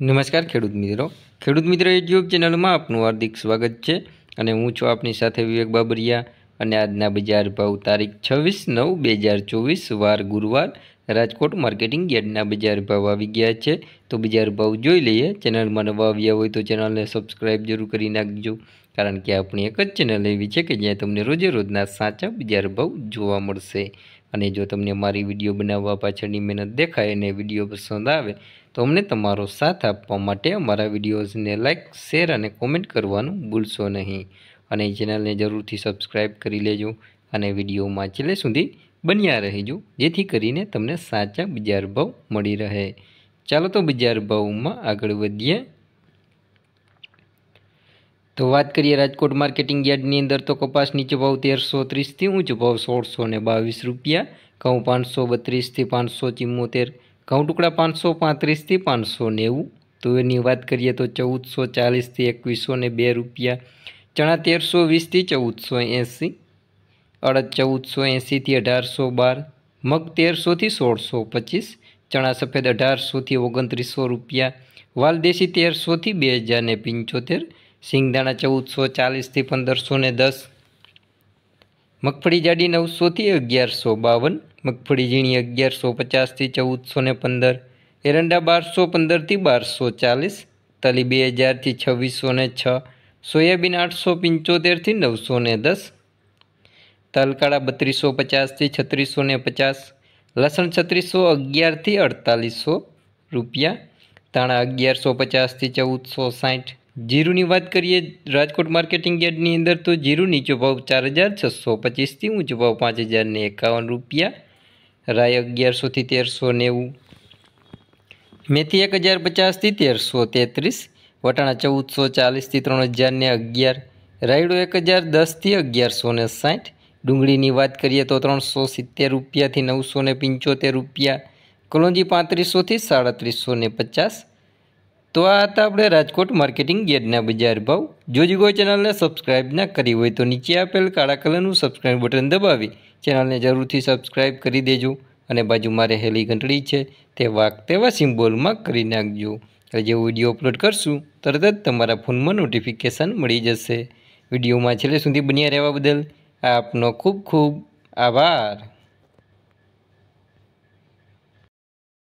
નમસ્કાર ખેડૂત મિત્રો ખેડૂત મિત્ર યુટ્યુબ ચેનલમાં આપનું હાર્દિક સ્વાગત છે અને હું છું આપની સાથે વિવેક બાબરિયા અને આજના બજાર ભાવ તારીખ છવ્વીસ નવ બે હજાર ચોવીસ વાર ગુરુવાર રાજકોટ માર્કેટિંગ યાર્ડના બજાર ભાવ આવી ગયા છે તો બજાર ભાવ જોઈ લઈએ ચેનલમાં નવા આવ્યા હોય તો ચેનલને સબસ્ક્રાઈબ જરૂર કરી નાખજો કારણ કે આપણી એક જ ચેનલ એવી છે કે જ્યાં તમને રોજે રોજના સાચા બજાર ભાવ જોવા મળશે અને જો તમને મારી વિડીયો બનાવવા પાછળની મહેનત દેખાય અને વિડીયો પસંદ આવે તો અમને તમારો સાથ આપવા માટે અમારા વિડીયોઝને લાઇક શેર અને કોમેન્ટ કરવાનું ભૂલશો નહીં અને ચેનલને જરૂરથી સબસ્ક્રાઈબ કરી લેજો અને વિડીયોમાં છેલ્લે સુધી બન્યા રહેજો જેથી કરીને તમને સાચા બજાર ભાવ મળી રહે ચાલો તો બજાર ભાવમાં આગળ વધીએ તો વાત કરીએ રાજકોટ માર્કેટિંગ યાર્ડની અંદર તો કપાસ નીચો ભાવ તેરસો ત્રીસથી ઊંચો ભાવ સોળસો ને બાવીસ રૂપિયા ઘઉં પાંચસો બત્રીસથી પાંચસો ચિમ્મોતેર ઘઉં ટુકડા પાંચસો પાંત્રીસથી પાંચસો નેવું તુવેરની વાત કરીએ તો ચૌદસો ચાલીસથી એકવીસો ને બે રૂપિયા ચણા તેરસો વીસથી ચૌદસો એંસી અડદ ચૌદસો એંસીથી અઢારસો બાર મગ તેરસોથી સોળસો પચીસ ચણા સફેદ અઢારસોથી ઓગણત્રીસો રૂપિયા વાલદેશી તેરસોથી બે હજાર ને પંચોતેર સિંગદાણા ચૌદસો ચાલીસથી પંદરસો ને દસ મગફળી જાડી નવસોથી અગિયારસો બાવન મગફળી ઝીણી અગિયારસો પચાસથી ચૌદસો ને પંદર એરંડા બારસો પંદરથી બારસો ચાલીસ તલી બે હજારથી છવ્વીસો ને છ સોયાબીન આઠસો પંચોતેરથી નવસો ને દસ તલકાળા બત્રીસો પચાસથી છત્રીસો ને પચાસ લસણ છત્રીસો અગિયારથી અડતાલીસો રૂપિયા તાણા અગિયારસો પચાસથી ચૌદસો સાઠ જીરુની વાત કરીએ રાજકોટ માર્કેટિંગ યાર્ડની અંદર તો જીરુ નીચો ભાવ ચાર હજાર છસો પચીસથી ઊંચો ભાવ પાંચ હજારને એકાવન રૂપિયા રાય અગિયારસોથી તેરસો નેવું મેથી એક હજાર પચાસથી તેરસો તેત્રીસ વટાણા ચૌદસો ચાલીસથી ત્રણ હજારને અગિયાર રાયડો એક હજાર દસથી અગિયારસો ને સાઠ ડુંગળીની વાત કરીએ તો ત્રણસો સિત્તેર રૂપિયાથી નવસો ને પંચોતેર રૂપિયા કલોંજી પાંત્રીસોથી સાડત્રીસો ને પચાસ તો આ હતા આપણે રાજકોટ માર્કેટિંગ યાર્ડના બજાર ભાવ જો હજી કોઈ ચેનલને સબસ્ક્રાઇબ ના કરી હોય તો નીચે આપેલ કાળા કલરનું સબસ્ક્રાઈબ બટન દબાવી ચેનલને જરૂરથી સબસ્ક્રાઇબ કરી દેજો અને બાજુમાં રહેલી ઘંટડી છે તે વાક તેવા સિમ્બોલમાં કરી નાખજો એટલે જે વિડીયો અપલોડ કરશું તરત જ તમારા ફોનમાં નોટિફિકેશન મળી જશે વિડીયોમાં છેલ્લે સુધી બન્યા રહેવા બદલ આપનો ખૂબ ખૂબ આભાર